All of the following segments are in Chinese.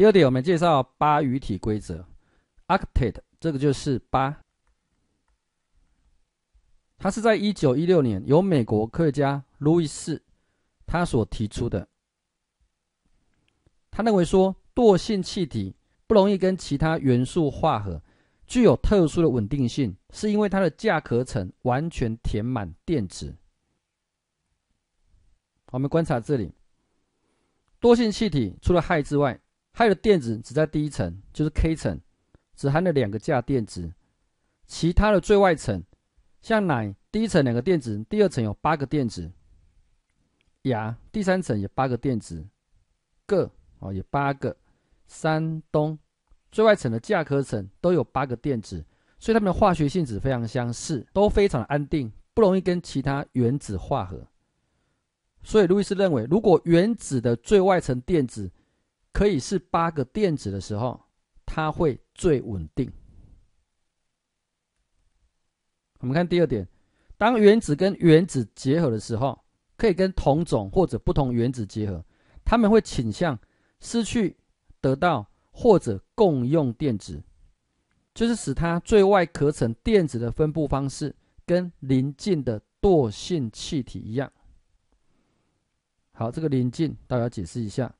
第二点，我们介绍八语体规则。octet，这个就是八。它是在一九一六年由美国科学家路易斯他所提出的。他认为说，惰性气体不容易跟其他元素化合，具有特殊的稳定性，是因为它的价壳层完全填满电子。我们观察这里，惰性气体除了氦之外，它的电子只在第一层，就是 K 层，只含了两个价电子。其他的最外层，像奶第一层两个电子，第二层有八个电子；牙第三层有八个电子；铬哦有八个；三东最外层的价壳层都有八个电子，所以它们的化学性质非常相似，都非常的安定，不容易跟其他原子化合。所以路易斯认为，如果原子的最外层电子可以是八个电子的时候，它会最稳定。我们看第二点，当原子跟原子结合的时候，可以跟同种或者不同原子结合，它们会倾向失去、得到或者共用电子，就是使它最外壳层电子的分布方式跟邻近的惰性气体一样。好，这个邻近大家解释一下。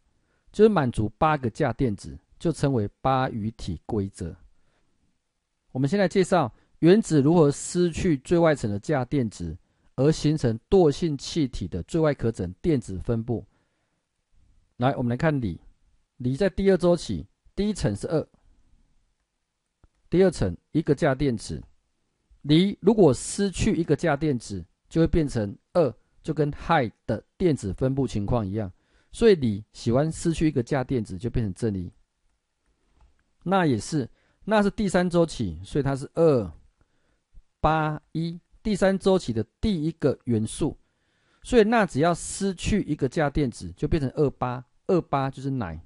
就是满足八个价电子，就称为八隅体规则。我们先来介绍原子如何失去最外层的价电子，而形成惰性气体的最外壳层电子分布。来，我们来看锂。锂在第二周期，第一层是二，第二层一个价电子。锂如果失去一个价电子，就会变成二，就跟氦的电子分布情况一样。所以你喜欢失去一个价电子，就变成正一。钠也是，那是第三周期，所以它是二八一。第三周期的第一个元素，所以钠只要失去一个价电子，就变成二八二八，就是奶。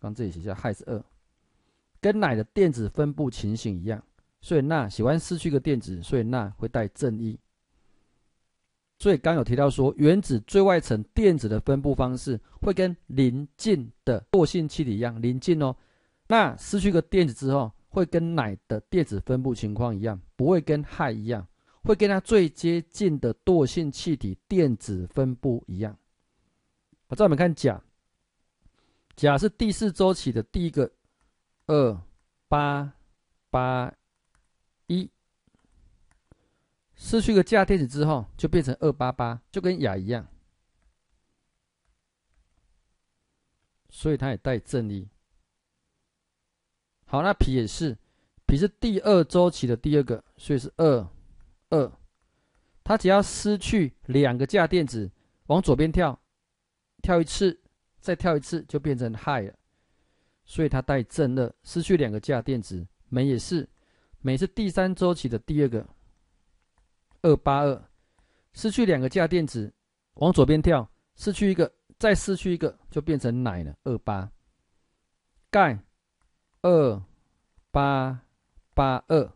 刚这里写下氦是二，跟奶的电子分布情形一样。所以钠喜欢失去一个电子，所以钠会带正一。所以刚有提到说，原子最外层电子的分布方式会跟邻近的惰性气体一样邻近哦。那失去个电子之后，会跟氖的电子分布情况一样，不会跟氦一样，会跟它最接近的惰性气体电子分布一样。好，再我们看钾，钾是第四周期的第一个，二八八。失去个价电子之后，就变成二八八，就跟雅一样，所以它也带正一。好，那脾也是，脾是第二周期的第二个，所以是二二。它只要失去两个价电子，往左边跳，跳一次，再跳一次，就变成氦了，所以它带正二。失去两个价电子，镁也是，镁是第三周期的第二个。二八二失去两个价电子，往左边跳，失去一个，再失去一个，就变成奶了。二八，钙，二八八二，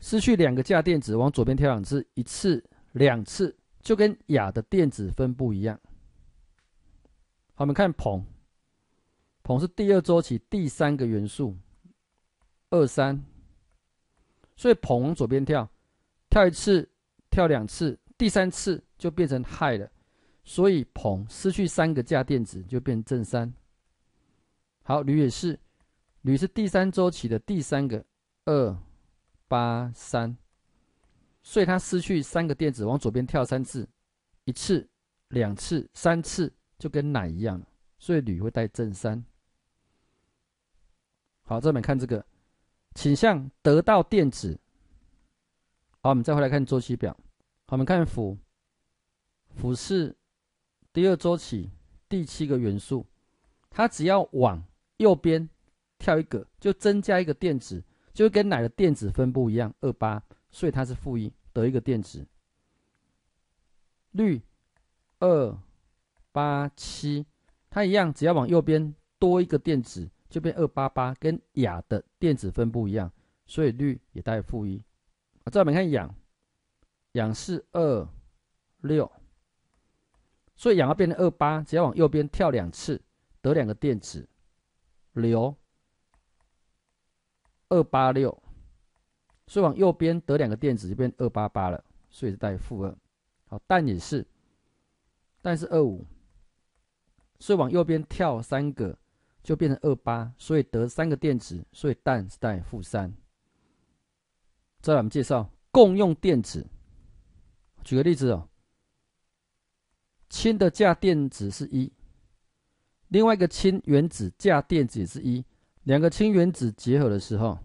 失去两个价电子，往左边跳两次，一次，两次，就跟氩的电子分布一样。好，我们看硼，硼是第二周期第三个元素，二三，所以硼往左边跳。跳一次，跳两次，第三次就变成氦了。所以硼失去三个价电子就变正三。好，铝也是，铝是第三周期的第三个，二八三，所以它失去三个电子往左边跳三次，一次、两次、三次就跟奶一样了。所以铝会带正三。好，这边看这个，倾向得到电子。好，我们再回来看周期表。好，我们看辅，俯是第二周期第七个元素，它只要往右边跳一个，就增加一个电子，就会跟奶的电子分布一样，二八，所以它是负一，得一个电子。氯二八七，它一样，只要往右边多一个电子，就变二八八，跟氩的电子分布一样，所以氯也带负一。这边看氧，氧是二六，所以氧要变成二八，只要往右边跳两次，得两个电子，硫二八六，所以往右边得两个电子就变二八八了，所以是带负二。好，氮也是，氮是二五，所以往右边跳三个就变成二八，所以得三个电子，所以氮是带负三。再来，我们介绍共用电子。举个例子哦，氢的价电子是一，另外一个氢原子价电子也是一，两个氢原子结合的时候。